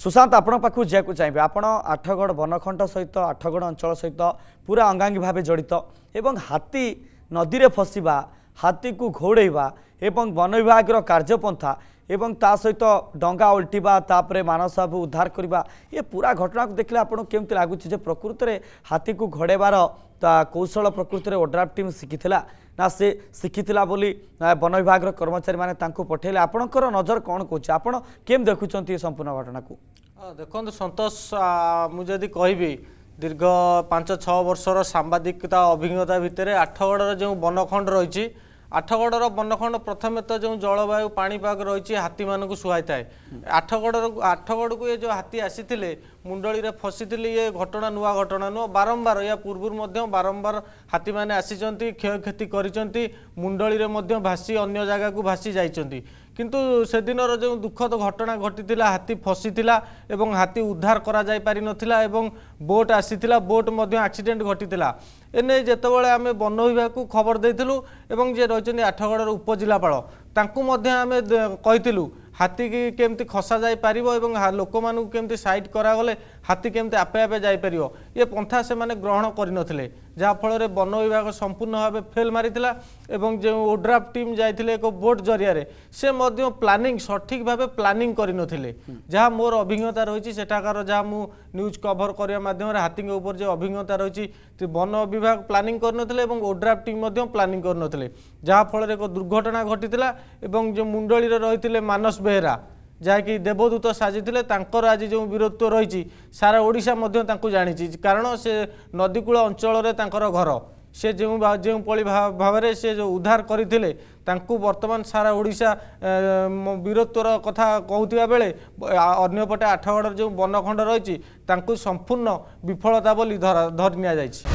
ସୁଶାନ୍ତ ଆପଣଙ୍କ ପାଖକୁ ଯିବାକୁ ଚାହିଁବେ ଆପଣ ଆଠଗଡ଼ ବନଖଣ୍ଡ ସହିତ ଆଠଗଡ଼ ଅଞ୍ଚଳ ସହିତ ପୁରା ଅଙ୍ଗାଙ୍ଗୀ ଭାବେ ଜଡ଼ିତ ଏବଂ ହାତୀ ନଦୀରେ ଫସିବା ହାତୀକୁ ଘୋଡ଼େଇବା ଏବଂ ବନ ବିଭାଗର କାର୍ଯ୍ୟପନ୍ଥା ଏବଂ ତା ସହିତ ଡଙ୍ଗା ଓଲଟିବା ତାପରେ ମାନସବାବୁ ଉଦ୍ଧାର କରିବା ଏ ପୁରା ଘଟଣାକୁ ଦେଖିଲେ ଆପଣଙ୍କୁ କେମିତି ଲାଗୁଛି ଯେ ପ୍ରକୃତରେ ହାତୀକୁ ଘଡ଼େଇବାର ତା କୌଶଳ ପ୍ରକୃତରେ ଓଡ୍ରାଫ୍ ଟିମ୍ ଶିଖିଥିଲା ନା ସେ ଶିଖିଥିଲା ବୋଲି ବନ ବିଭାଗର କର୍ମଚାରୀମାନେ ତାଙ୍କୁ ପଠାଇଲେ ଆପଣଙ୍କର ନଜର କ'ଣ କହୁଛି ଆପଣ କେମିତି ଦେଖୁଛନ୍ତି ଏ ସମ୍ପୂର୍ଣ୍ଣ ଘଟଣାକୁ ଦେଖନ୍ତୁ ସନ୍ତୋଷ ମୁଁ ଯଦି କହିବି ଦୀର୍ଘ ପାଞ୍ଚ ଛଅ ବର୍ଷର ସାମ୍ବାଦିକତା ଅଭିଜ୍ଞତା ଭିତରେ ଆଠଗଡ଼ର ଯେଉଁ ବନଖଣ୍ଡ ରହିଛି ଆଠଗଡ଼ର ବନଖଣ୍ଡ ପ୍ରଥମେ ତ ଯେଉଁ ଜଳବାୟୁ ପାଣିପାଗ ରହିଛି ହାତୀମାନଙ୍କୁ ସୁହାଇଥାଏ ଆଠଗଡ଼ର ଆଠଗଡ଼କୁ ଏ ଯେଉଁ ହାତୀ ଆସିଥିଲେ ମୁଣ୍ଡଳୀରେ ଫସିଥିଲେ ଇଏ ଘଟଣା ନୂଆ ଘଟଣା ନୁହଁ ବାରମ୍ବାର ଏହା ପୂର୍ବରୁ ମଧ୍ୟ ବାରମ୍ବାର ହାତୀମାନେ ଆସିଛନ୍ତି କ୍ଷୟକ୍ଷତି କରିଛନ୍ତି ମୁଣ୍ଡଳୀରେ ମଧ୍ୟ ଭାସି ଅନ୍ୟ ଜାଗାକୁ ଭାସି ଯାଇଛନ୍ତି কিন্তু সেদিনর যে দুঃখদ ঘটনা ঘটি হাতি ফসি এবং হাতি উদ্ধার করা যাই পারি নথিলা এবং বোট আসি বোট মধ্যে আক্সিডেন্ট ঘটি এনে যেতবে আমি বন বিভাগ খবর দিয়েছিলু এবং যে রয়েছেন আঠগড়ের উপজেলাপাল তাঁকু মধ্যে আমি কইলু হাতি কেমতি খসা যাই পারিব এবং লোক মানুষ কেমতি সাইড করাগলে হাতি কেমতি আপে আপে যাইপার এ পন্থা সে গ্রহণ করে নথিলে ଯାହାଫଳରେ ବନ ବିଭାଗ ସମ୍ପୂର୍ଣ୍ଣ ଭାବେ ଫେଲ୍ ମାରିଥିଲା ଏବଂ ଯେଉଁ ଓଡ୍ରାଫ୍ ଟିମ୍ ଯାଇଥିଲେ ଏକ ବୋଟ୍ ଜରିଆରେ ସେ ମଧ୍ୟ ପ୍ଲାନିଂ ସଠିକ୍ ଭାବେ ପ୍ଲାନିଂ କରିନଥିଲେ ଯାହା ମୋର ଅଭିଜ୍ଞତା ରହିଛି ସେଠାକାର ଯାହା ମୁଁ ନ୍ୟୁଜ୍ କଭର୍ କରିବା ମାଧ୍ୟମରେ ହାତୀଙ୍କ ଉପରେ যে অভিজ্ঞতা রয়েছে বন বিভাগ প্লানিং করে এবং ওড্রাফ টিম প্লানিং করে যাফলের এক দুর্ঘটনা ঘটি এবং যে মুন্ডলীর রয়েছে মানস বেহেরা ଯାହାକି ଦେବଦୂତ ସାଜିଥିଲେ ତାଙ୍କର ଆଜି ଯେଉଁ ବୀରତ୍ୱ ରହିଛି ସାରା ଓଡ଼ିଶା ମଧ୍ୟ ତାଙ୍କୁ ଜାଣିଛି କାରଣ ସେ ନଦୀକୂଳ ଅଞ୍ଚଳରେ ତାଙ୍କର ଘର ସେ ଯେଉଁ ଯେଉଁ ପଳି ଭାବରେ ସେ ଯେଉଁ ଉଦ୍ଧାର କରିଥିଲେ ତାଙ୍କୁ ବର୍ତ୍ତମାନ ସାରା ଓଡ଼ିଶା ବୀରତ୍ୱର କଥା କହୁଥିବା ବେଳେ ଅନ୍ୟପଟେ ଆଠଗଡ଼ର ଯେଉଁ ବନଖଣ୍ଡ ରହିଛି ତାଙ୍କୁ ସମ୍ପୂର୍ଣ୍ଣ ବିଫଳତା ବୋଲି ଧରା ଧରି ନିଆଯାଇଛି